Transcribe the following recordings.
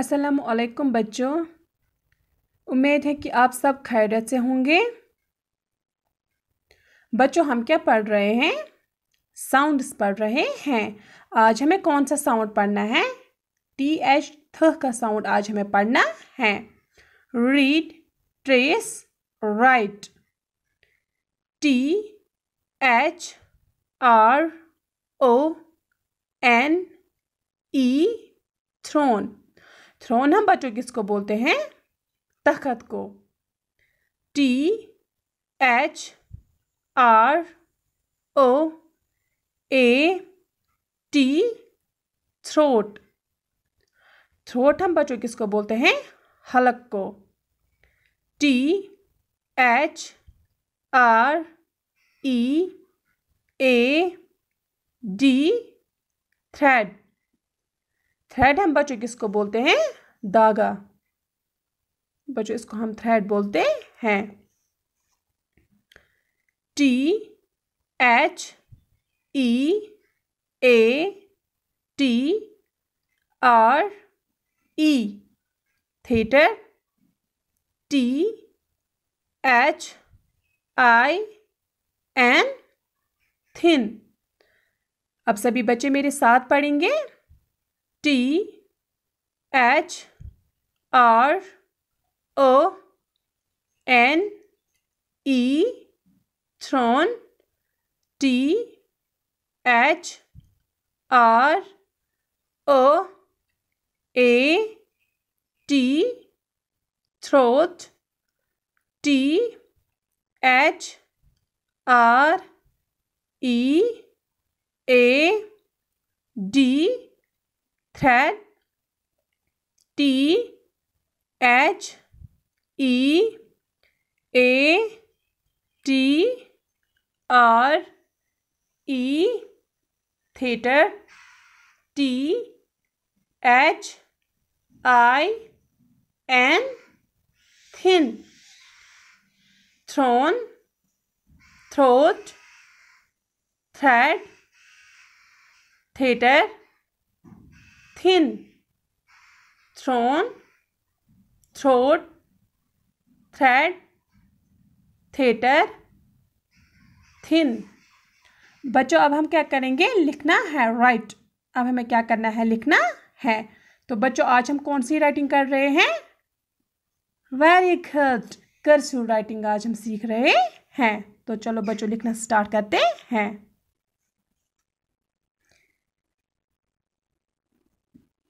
असलकुम बच्चों उम्मीद है कि आप सब खैरत से होंगे बच्चों हम क्या पढ़ रहे हैं साउंड्स पढ़ रहे हैं आज हमें कौन सा साउंड पढ़ना है टी एच थ का साउंड आज हमें पढ़ना है read trace write T H R O N E throne throne हम बच्चों किसको बोलते हैं तखत को T H R O A T throat throat हम बच्चों किसको बोलते हैं हलक को T H R E A D thread thread हम बच्चों किसको बोलते हैं धागा बच्चों इसको हम थ्रेड बोलते हैं T H E A T R E theatre T H I N thin अब सभी बच्चे मेरे साथ पढ़ेंगे T H R O N E throne T H R O A T throat T H R E A D खैर T H E A T R E theatre T H I N thin throne throat thread theatre thin thrown throat thread theater thin बच्चों अब हम क्या करेंगे लिखना है right अब हमें क्या करना है लिखना है तो बच्चों आज हम कौन सी राइटिंग कर रहे हैं वेरी गुड कर्सिव राइटिंग आज हम सीख रहे हैं तो चलो बच्चों लिखना स्टार्ट करते हैं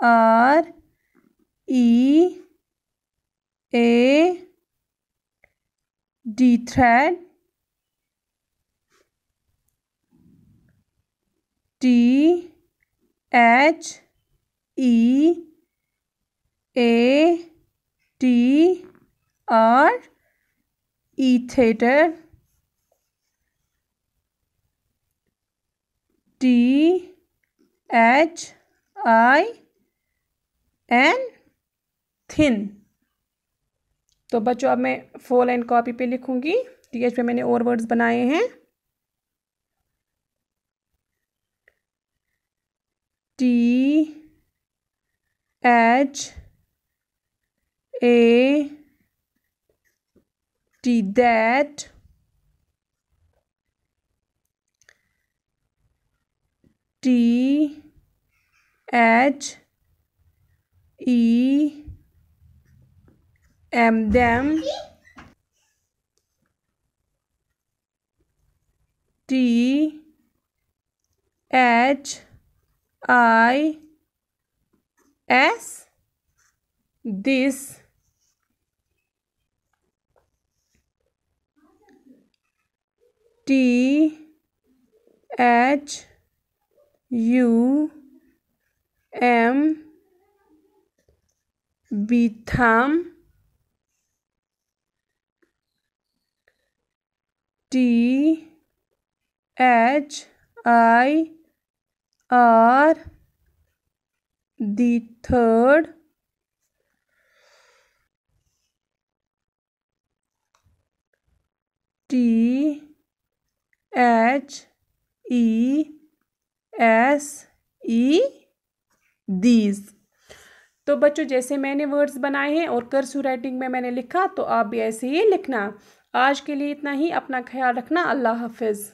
R E A D thread T H E A T R E theater T H I and thin तो बच्चों अब मैं फोल एंड कॉपी पे लिखूंगी टी एच पे मैंने और वर्ड्स बनाए हैं T H A T that T H E M them T H I S this T H U M become T H I R the third T H E S E these तो बच्चों जैसे मैंने words बनाए हैं और कर्सू writing में मैंने लिखा तो आप भी ऐसे ही लिखना आज के लिए इतना ही अपना ख्याल रखना अल्लाह हाफिज़